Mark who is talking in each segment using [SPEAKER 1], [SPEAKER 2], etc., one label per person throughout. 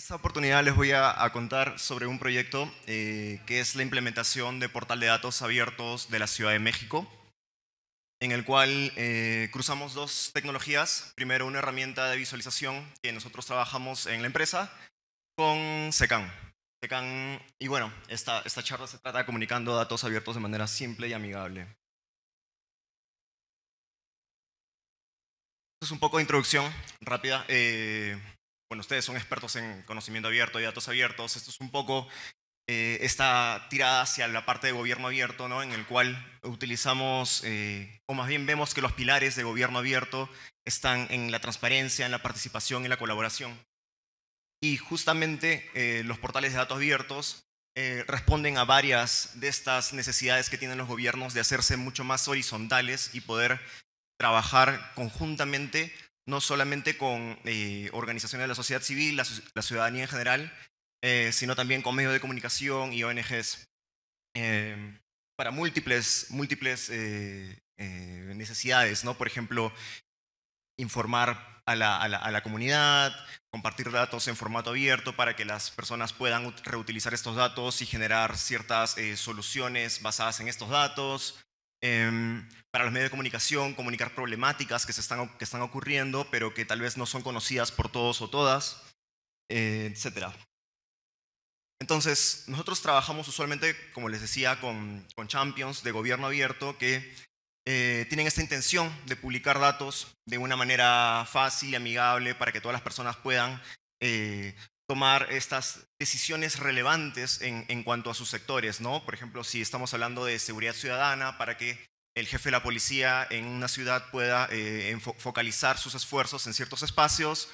[SPEAKER 1] esta oportunidad les voy a, contar sobre un proyecto eh, que es la implementación de portal de datos abiertos de la Ciudad de México, en el cual eh, cruzamos dos tecnologías. Primero, una herramienta de visualización que nosotros trabajamos en la empresa con SECAN. SECAN y bueno, esta, esta charla se trata de comunicando datos abiertos de manera simple y amigable. Esto es un poco de introducción rápida. Eh, bueno, ustedes son expertos en conocimiento abierto y datos abiertos, esto es un poco eh, esta tirada hacia la parte de gobierno abierto, ¿no? En el cual utilizamos, eh, o más bien vemos que los pilares de gobierno abierto están en la transparencia, en la participación, en la colaboración. Y justamente eh, los portales de datos abiertos eh, responden a varias de estas necesidades que tienen los gobiernos de hacerse mucho más horizontales y poder trabajar conjuntamente no solamente con eh, organizaciones de la sociedad civil, la, ciudadanía en general, eh, sino también con medios de comunicación y ONGs, em, para múltiples, múltiples eh, necesidades, ¿no? Por ejemplo, informar a la, comunidad, compartir datos en formato abierto para que las personas puedan reutilizar estos datos y generar ciertas soluciones basadas en estos datos, Em, para los medios de comunicación, comunicar problemáticas que, se están, que están ocurriendo, pero que tal vez no son conocidas por todos o todas, eh, etcétera. etc. Entonces, nosotros trabajamos usualmente, como les decía, con, champions de gobierno abierto que eh, tienen esta intención de publicar datos de una manera fácil y amigable para que todas las personas puedan eh, tomar estas decisiones relevantes en, cuanto a sus sectores, ¿no? Por ejemplo, si estamos hablando de seguridad ciudadana, para que el jefe de la policía en una ciudad pueda eh, focalizar sus esfuerzos en ciertos espacios,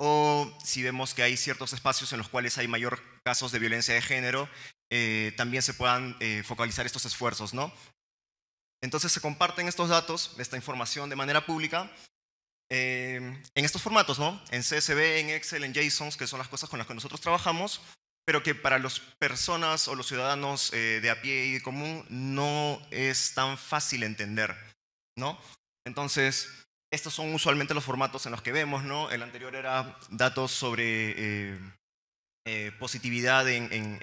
[SPEAKER 1] o si vemos que hay ciertos espacios en los cuales hay mayor casos de violencia de género, eh, también se puedan eh, focalizar estos esfuerzos, ¿no? Entonces se comparten estos datos, esta información de manera pública Em, en estos formatos, ¿no? En CSV, en Excel, en JSONs, que son las cosas con las que nosotros trabajamos, pero que para las personas o los ciudadanos eh, de a pie y de común no es tan fácil entender, ¿no? Entonces, estos son usualmente los formatos en los que vemos, ¿no? El anterior era datos sobre eh, eh, positividad en,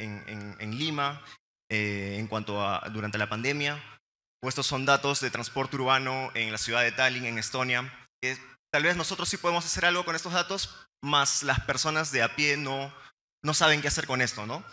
[SPEAKER 1] en, Lima en cuanto a durante la pandemia, o estos son datos de transporte urbano en la ciudad de Tallinn, en Estonia, que tal vez nosotros sí podemos hacer algo con estos datos, más las personas de a pie no, no saben qué hacer con esto, ¿no?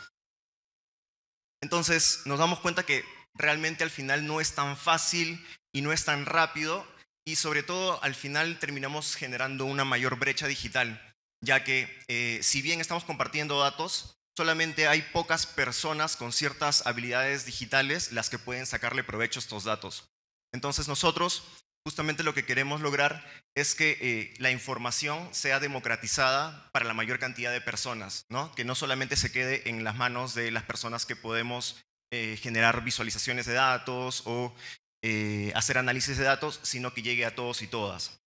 [SPEAKER 1] Entonces nos damos cuenta que realmente al final no es tan fácil y no es tan rápido y sobre todo al final terminamos generando una mayor brecha digital, ya que eh, si bien estamos compartiendo datos, solamente hay pocas personas con ciertas habilidades digitales las que pueden sacarle provecho a estos datos. Entonces nosotros justamente lo que queremos lograr es que eh, la información sea democratizada para la mayor cantidad de personas, ¿no? que no solamente se quede en las manos de las personas que podemos eh, generar visualizaciones de datos o eh, hacer análisis de datos, sino que llegue a todos y todas.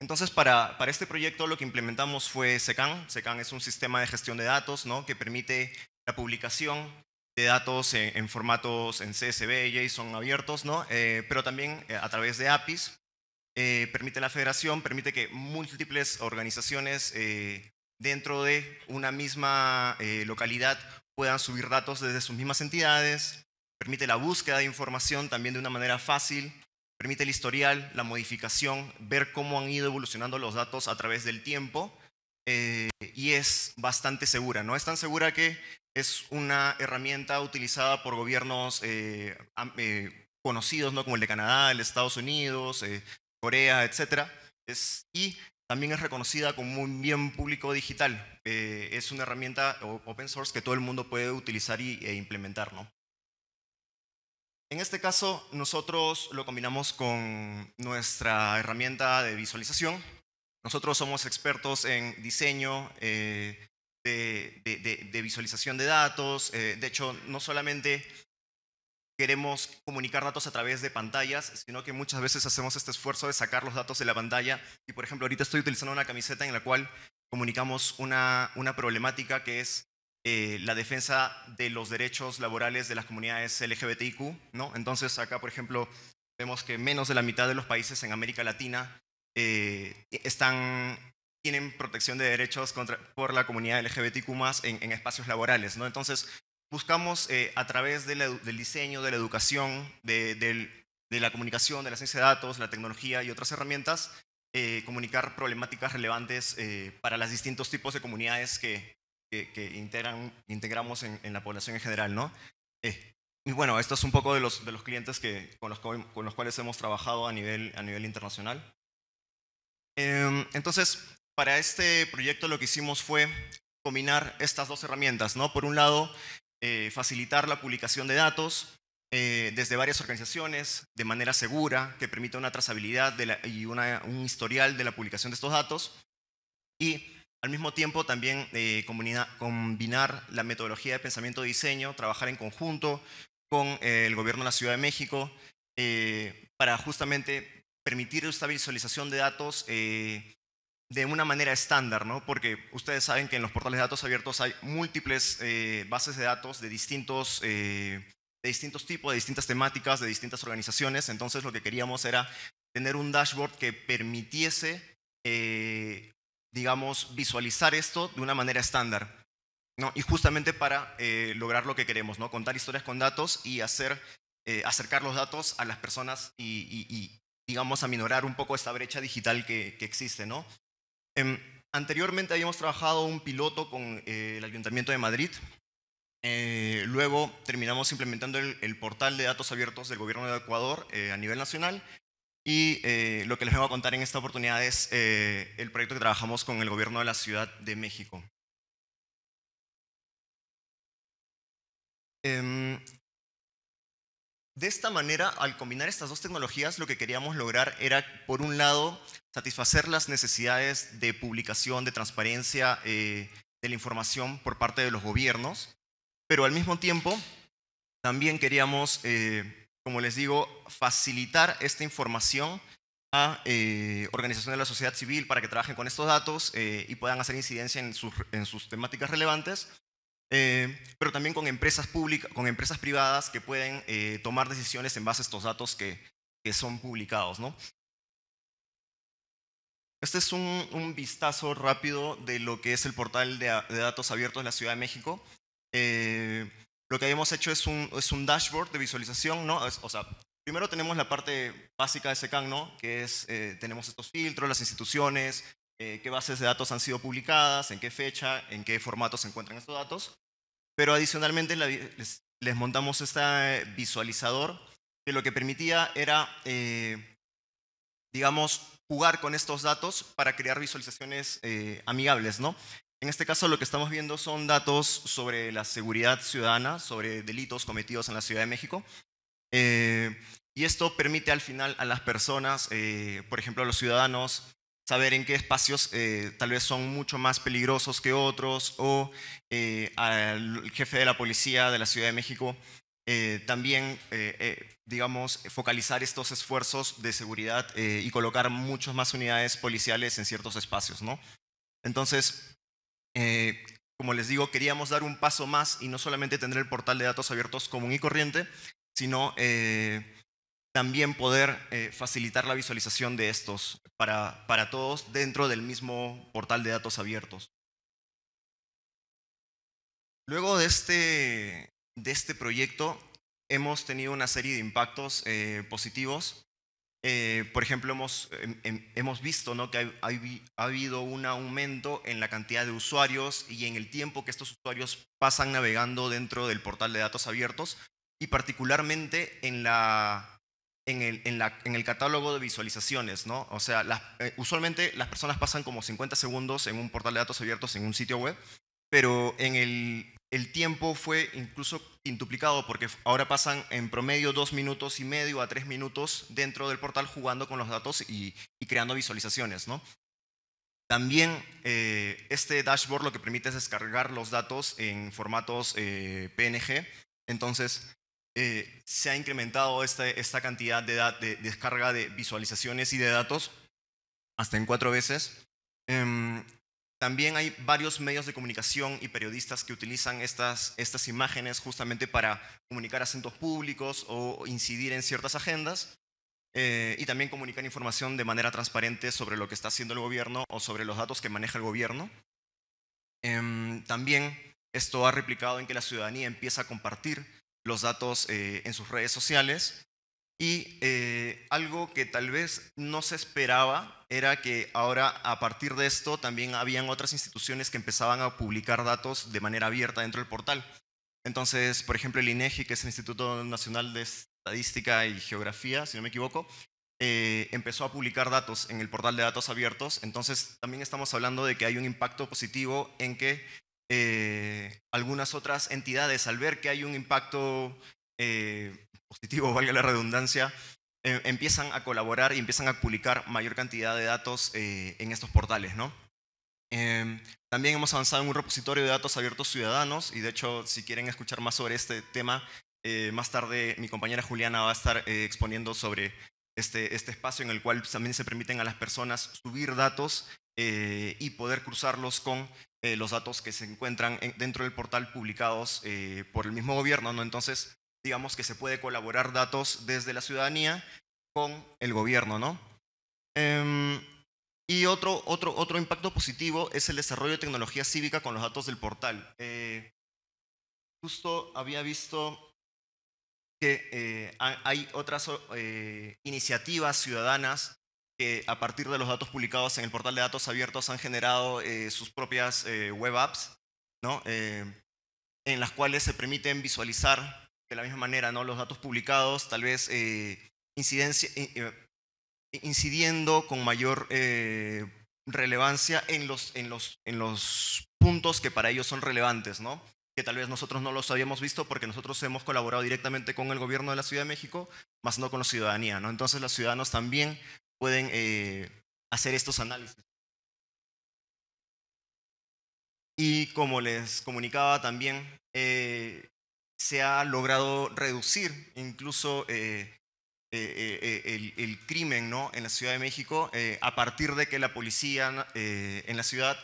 [SPEAKER 1] Entonces, para, este proyecto lo que implementamos fue SECAN. SECAN es un sistema de gestión de datos ¿no? que permite la publicación datos en, formatos en CSV, JSON abiertos, ¿no? Eh, pero también eh, a través de APIs. Eh, permite la federación, permite que múltiples organizaciones dentro de una misma localidad puedan subir datos desde sus mismas entidades, permite la búsqueda de información también de una manera fácil, permite el historial, la modificación, ver cómo han ido evolucionando los datos a través del tiempo y es bastante segura. No es tan segura que es una herramienta utilizada por gobiernos eh, eh, conocidos, ¿no? como el de Canadá, el de Estados Unidos, eh, Corea, etc. y también es reconocida como un bien público digital. es una herramienta open source que todo el mundo puede utilizar y, e implementar. En este caso, nosotros lo combinamos con nuestra herramienta de visualización. Nosotros somos expertos en diseño, de, visualización de datos. Eh, de hecho, no solamente queremos comunicar datos a través de pantallas, sino que muchas veces hacemos este esfuerzo de sacar los datos de la pantalla. Y por ejemplo, ahorita estoy utilizando una camiseta en la cual comunicamos una, una problemática que es eh, la defensa de los derechos laborales de las comunidades LGBTIQ. ¿no? Entonces acá, por ejemplo, vemos que menos de la mitad de los países en América Latina eh, están tienen protección de derechos contra, por la comunidad LGBTQ en, en espacios laborales. ¿no? Entonces, buscamos eh, a través del diseño, de la educación, de, la comunicación, de la ciencia de datos, la tecnología y otras herramientas, eh, comunicar problemáticas relevantes eh, para los distintos tipos de comunidades que, integran, integramos en, la población en general. ¿no? y bueno, esto es un poco de los, de los clientes que, con, los, cuales hemos trabajado a nivel, a nivel internacional. Em, entonces, para este proyecto lo que hicimos fue combinar estas dos herramientas, ¿no? Por un lado, eh, facilitar la publicación de datos eh, desde varias organizaciones de manera segura, que permita una trazabilidad y un historial de la publicación de estos datos. Y al mismo tiempo también eh, combinar la metodología de pensamiento de diseño, trabajar en conjunto con el gobierno de la Ciudad de México para justamente permitir esta visualización de datos de una manera estándar, ¿no? porque ustedes saben que en los portales de datos abiertos hay múltiples eh, bases de datos de distintos, eh, de distintos tipos, de distintas temáticas, de distintas organizaciones. Entonces lo que queríamos era tener un dashboard que permitiese, eh, digamos, visualizar esto de una manera estándar. ¿no? Y justamente para lograr lo que queremos, ¿no? contar historias con datos y hacer, acercar los datos a las personas y, digamos, aminorar un poco esta brecha digital que, que existe, ¿no? Em, anteriormente habíamos trabajado un piloto con eh, el Ayuntamiento de Madrid. Eh, luego terminamos implementando el, portal de datos abiertos del Gobierno de Ecuador eh, a nivel nacional. Y lo que les voy a contar en esta oportunidad es el proyecto que trabajamos con el Gobierno de la Ciudad de México. Em, de esta manera, al combinar estas dos tecnologías, lo que queríamos lograr era, por un lado, satisfacer las necesidades de publicación, de transparencia eh, de la información por parte de los gobiernos, pero al mismo tiempo también queríamos, eh, como les digo, facilitar esta información a eh, organizaciones de la sociedad civil para que trabajen con estos datos y puedan hacer incidencia en sus temáticas relevantes, eh, pero también con empresas públicas, con empresas privadas que pueden eh, tomar decisiones en base a estos datos que, que son publicados. ¿no? Este es un, un, vistazo rápido de lo que es el portal de, datos abiertos de la Ciudad de México. Eh, lo que habíamos hecho es un, es un dashboard de visualización, ¿no? o sea, primero tenemos la parte básica de SECAN, ¿no? Que es, tenemos estos filtros, las instituciones, eh, qué bases de datos han sido publicadas, en qué fecha, en qué formato se encuentran estos datos. Pero adicionalmente les, montamos este eh, visualizador que lo que permitía era, eh, digamos, jugar con estos datos para crear visualizaciones amigables, ¿no? En este caso lo que estamos viendo son datos sobre la seguridad ciudadana, sobre delitos cometidos en la Ciudad de México. y esto permite al final a las personas, por ejemplo a los ciudadanos, saber en qué espacios eh, tal vez son mucho más peligrosos que otros, o eh, al jefe de la policía de la Ciudad de México, eh, también, digamos, focalizar estos esfuerzos de seguridad y colocar muchas más unidades policiales en ciertos espacios, ¿no? Entonces, como les digo, queríamos dar un paso más y no solamente tener el portal de datos abiertos común y corriente, sino también poder eh, facilitar la visualización de estos para, para todos dentro del mismo portal de datos abiertos. Luego de este, de este proyecto hemos tenido una serie de impactos eh, positivos. Eh, por ejemplo, hemos, em, em, hemos visto ¿no? que ha habido un aumento en la cantidad de usuarios y en el tiempo que estos usuarios pasan navegando dentro del portal de datos abiertos y particularmente en la, en el, en, la, en el, catálogo de visualizaciones, ¿no? O sea, las, eh, usualmente las personas pasan como 50 segundos en un portal de datos abiertos en un sitio web, pero en el, el tiempo fue incluso quintuplicado porque ahora pasan en promedio dos minutos y medio a tres minutos dentro del portal jugando con los datos y, y creando visualizaciones, ¿no? También eh, este dashboard lo que permite es descargar los datos en formatos eh, PNG. Entonces, eh, se ha incrementado esta, cantidad de, descarga de visualizaciones y de datos hasta en cuatro veces. Em, también hay varios medios de comunicación y periodistas que utilizan estas, imágenes justamente para comunicar acentos públicos o incidir en ciertas agendas eh, y también comunicar información de manera transparente sobre lo que está haciendo el gobierno o sobre los datos que maneja el gobierno. Em, también esto ha replicado en que la ciudadanía empieza a compartir los datos eh, en sus redes sociales. Y eh, algo que tal vez no se esperaba era que ahora a partir de esto también habían otras instituciones que empezaban a publicar datos de manera abierta dentro del portal. Entonces, por ejemplo, el INEGI, que es el Instituto Nacional de Estadística y Geografía, si no me equivoco, eh, empezó a publicar datos en el portal de datos abiertos. Entonces, también estamos hablando de que hay un impacto positivo en que eh, algunas otras entidades, al ver que hay un impacto eh, positivo, valga la redundancia, eh, empiezan a colaborar y empiezan a publicar mayor cantidad de datos en estos portales, ¿no? Em, también hemos avanzado en un repositorio de datos abiertos ciudadanos y de hecho, si quieren escuchar más sobre este tema, más tarde mi compañera Juliana va a estar exponiendo sobre este, este espacio en el cual también se permiten a las personas subir datos y poder cruzarlos con eh, los datos que se encuentran dentro del portal publicados eh, por el mismo gobierno, ¿no? Entonces, digamos que se puede colaborar datos desde la ciudadanía con el gobierno, ¿no? Em, y otro, otro, otro impacto positivo es el desarrollo de tecnología cívica con los datos del portal. Eh, justo había visto que hay otras iniciativas ciudadanas que a partir de los datos publicados en el portal de datos abiertos han generado eh, sus propias eh, web apps, ¿no? Eh, en las cuales se permiten visualizar de la misma manera ¿no? los datos publicados, tal vez incidencia, incidiendo con mayor relevancia en los, en, los, en los puntos que para ellos son relevantes, ¿no? que tal vez nosotros no los habíamos visto porque nosotros hemos colaborado directamente con el gobierno de la Ciudad de México, más no con la ciudadanía. ¿no? Entonces los ciudadanos también pueden eh, hacer estos análisis. Y como les comunicaba también, eh, se ha logrado reducir incluso eh, el, crimen en la Ciudad de México a partir de que la policía en la ciudad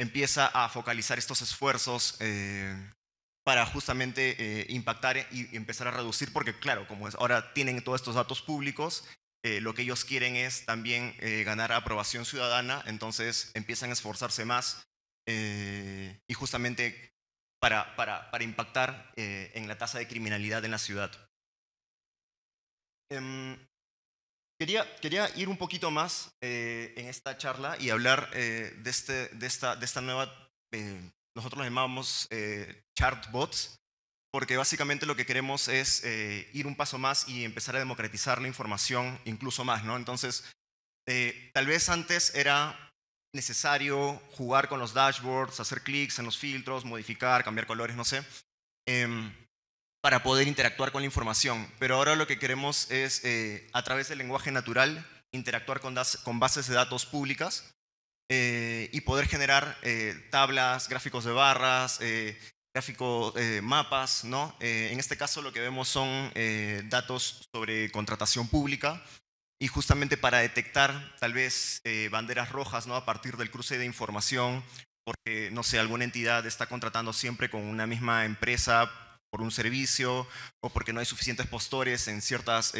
[SPEAKER 1] empieza a focalizar estos esfuerzos para justamente impactar y empezar a reducir, porque claro, como ahora tienen todos estos datos públicos, eh, lo que ellos quieren es también eh, ganar aprobación ciudadana, entonces empiezan a esforzarse más eh, y justamente para, impactar en la tasa de criminalidad en la ciudad. Em, quería, quería, ir un poquito más en esta charla y hablar este, de, esta, nueva, nosotros la llamamos chartbots, porque básicamente lo que queremos es eh, ir un paso más y empezar a democratizar la información incluso más, ¿no? Entonces, eh, tal vez antes era necesario jugar con los dashboards, hacer clics en los filtros, modificar, cambiar colores, no sé, em, para poder interactuar con la información. Pero ahora lo que queremos es, eh, a través del lenguaje natural, interactuar con, con bases de datos públicas y poder generar tablas, gráficos de barras, gráfico, eh, mapas, ¿no? Eh, en este caso lo que vemos son eh, datos sobre contratación pública y justamente para detectar tal vez banderas rojas, ¿no? A partir del cruce de información, porque, no sé, alguna entidad está contratando siempre con una misma empresa por un servicio o porque no hay suficientes postores en ciertas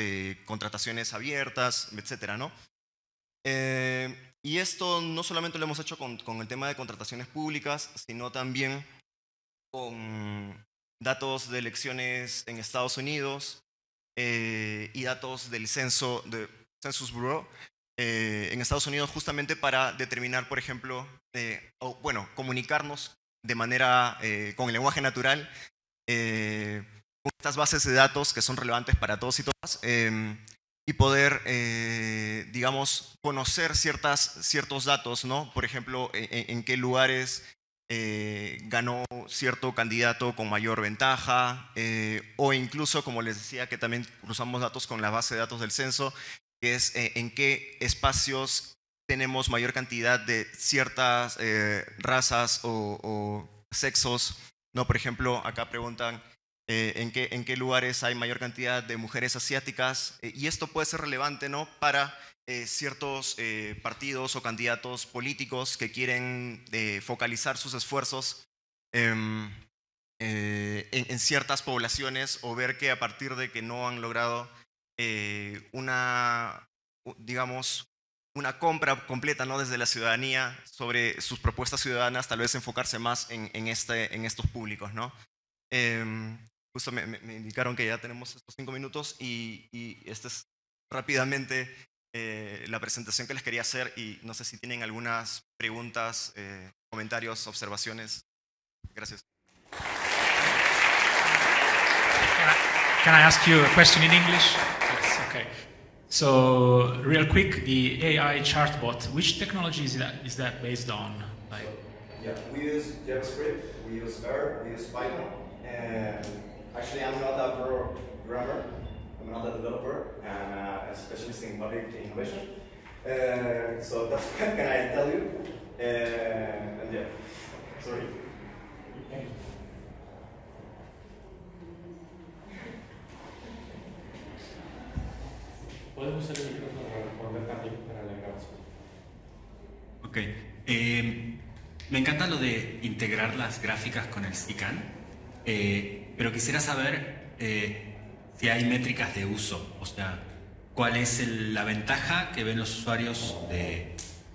[SPEAKER 1] contrataciones abiertas, etcétera, ¿no? y esto no solamente lo hemos hecho con, con el tema de contrataciones públicas, sino también con datos de elecciones en Estados Unidos eh, y datos del censo de Census Bureau eh, en Estados Unidos justamente para determinar, por ejemplo, eh, o, bueno, comunicarnos de manera con el lenguaje natural con estas bases de datos que son relevantes para todos y todas em, y poder, digamos, conocer ciertas, ciertos datos, ¿no? Por ejemplo, e, e, en qué lugares eh, ganó cierto candidato con mayor ventaja, eh, o incluso, como les decía, que también cruzamos datos con la base de datos del censo, que es eh, en qué espacios tenemos mayor cantidad de ciertas razas o, o sexos. No, por ejemplo, acá preguntan eh, en, qué, lugares hay mayor cantidad de mujeres asiáticas. Eh, y esto puede ser relevante ¿no? para eh, ciertos partidos o candidatos políticos que quieren focalizar sus esfuerzos em, en, ciertas poblaciones o ver que a partir de que no han logrado una, digamos, una compra completa ¿no? desde la ciudadanía sobre sus propuestas ciudadanas, tal vez enfocarse más en, este, en estos públicos. ¿no? Em, justo me, me, indicaron que ya tenemos estos cinco minutos y, y esta es rápidamente eh, la presentación que les quería hacer y no sé si tienen algunas preguntas, eh, comentarios, observaciones. Gracias. Can I, ask you a question in English? Yes, okay. So, real quick, the AI chartbot, which technology is that, is that based on? Like... Yeah, we use JavaScript, we use R, we use Python, and Actually, I'm not a programmer. I'm not a developer. y a specialist in innovación. innovation. Uh, so that's what can I tell you. Uh, and yeah, sorry. Podemos usar el micrófono responder también para la grabación. Ok. Eh, me encanta lo de integrar las gráficas con el SICAN. Eh, pero quisiera saber eh, si hay métricas de uso, o sea, cuál es la ventaja que ven los usuarios de,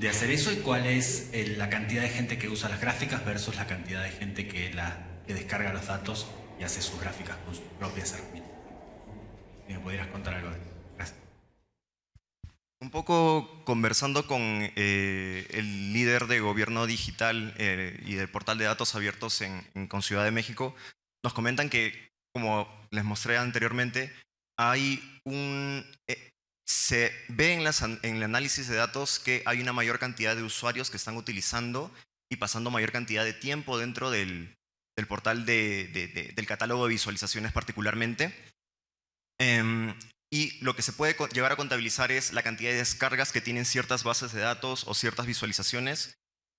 [SPEAKER 1] hacer eso y cuál es eh, la cantidad de gente que usa las gráficas versus la cantidad de gente que, descarga los datos y hace sus gráficas con sus propias herramientas. Si me pudieras contar algo de eso. Gracias. Un poco conversando con eh, el líder de gobierno digital y del portal de datos abiertos en, con Ciudad de México, nos comentan que, como les mostré anteriormente, hay un, eh, se ve en, el análisis de datos que hay una mayor cantidad de usuarios que están utilizando y pasando mayor cantidad de tiempo dentro del, portal del catálogo de visualizaciones particularmente. Em, y lo que se puede llegar a contabilizar es la cantidad de descargas que tienen ciertas bases de datos o ciertas visualizaciones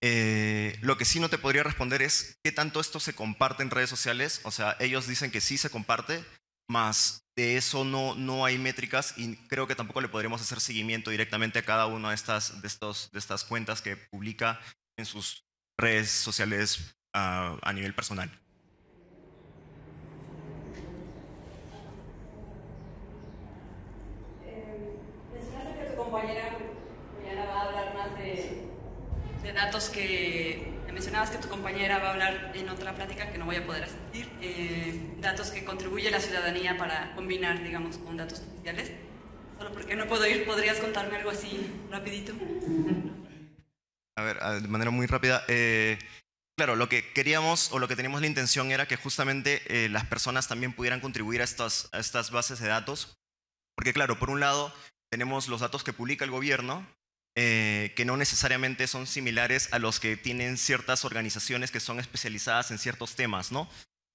[SPEAKER 1] eh, lo que sí no te podría responder es qué tanto esto se comparte en redes sociales. O sea, ellos dicen que sí se comparte, más de eso no, no hay métricas y creo que tampoco le podríamos hacer seguimiento directamente a cada una de estas, de estos, de estas cuentas que publica en sus redes sociales ah, a nivel personal. datos que mencionabas que tu compañera va a hablar en otra plática que no voy a poder asistir, eh, datos que contribuye la ciudadanía para combinar, digamos, con datos oficiales. Solo porque no puedo ir, ¿podrías contarme algo así rapidito? A ver, ah, de manera muy rápida. Eh, claro, lo que queríamos o lo que teníamos la intención era que justamente eh, las personas también pudieran contribuir a estas, a estas bases de datos. Porque claro, por un lado tenemos los datos que publica el gobierno, eh, que no necesariamente son similares a los que tienen ciertas organizaciones que son especializadas en ciertos temas, ¿no?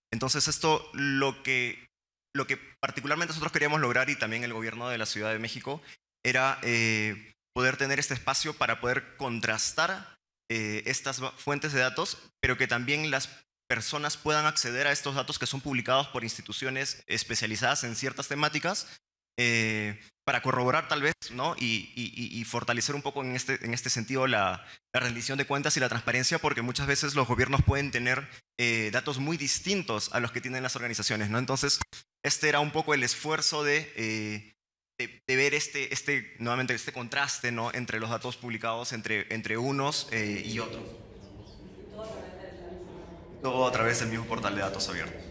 [SPEAKER 1] Entonces esto lo que, lo que particularmente nosotros queríamos lograr y también el gobierno de la Ciudad de México era eh, poder tener este espacio para poder contrastar eh, estas fuentes de datos, pero que también las personas puedan acceder a estos datos que son publicados por instituciones especializadas en ciertas temáticas para corroborar tal vez ¿no? y, fortalecer un poco en este, en este sentido la, rendición de cuentas y la transparencia, porque muchas veces los gobiernos pueden tener eh, datos muy distintos a los que tienen las organizaciones. ¿no? Entonces, este era un poco el esfuerzo de, eh, de, ver este, este, nuevamente, este contraste ¿no? entre los datos publicados entre, entre unos eh, y otros. Todo a través del mismo portal de datos abierto.